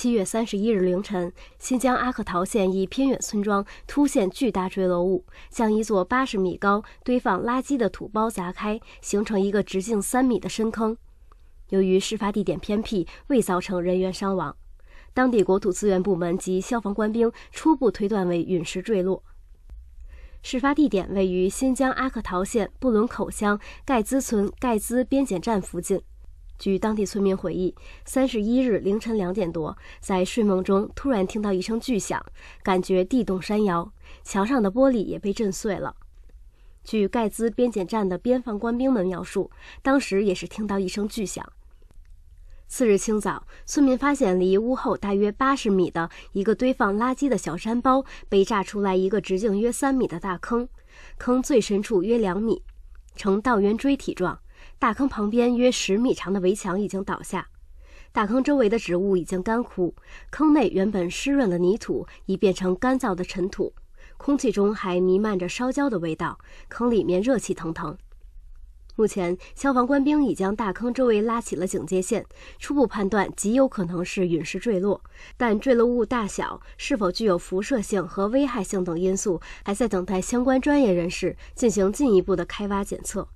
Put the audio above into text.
七月三十一日凌晨，新疆阿克陶县一偏远村庄突现巨大坠落物，将一座八十米高、堆放垃圾的土包砸开，形成一个直径三米的深坑。由于事发地点偏僻，未造成人员伤亡。当地国土资源部门及消防官兵初步推断为陨石坠落。事发地点位于新疆阿克陶县布伦口乡盖孜村盖孜边检站附近。据当地村民回忆，三十一日凌晨两点多，在睡梦中突然听到一声巨响，感觉地动山摇，墙上的玻璃也被震碎了。据盖兹边检站的边防官兵们描述，当时也是听到一声巨响。次日清早，村民发现离屋后大约八十米的一个堆放垃圾的小山包被炸出来一个直径约三米的大坑，坑最深处约两米，呈倒圆锥体状。大坑旁边约十米长的围墙已经倒下，大坑周围的植物已经干枯，坑内原本湿润的泥土已变成干燥的尘土，空气中还弥漫着烧焦的味道，坑里面热气腾腾。目前，消防官兵已将大坑周围拉起了警戒线，初步判断极有可能是陨石坠落，但坠落物大小、是否具有辐射性和危害性等因素，还在等待相关专业人士进行进一步的开挖检测。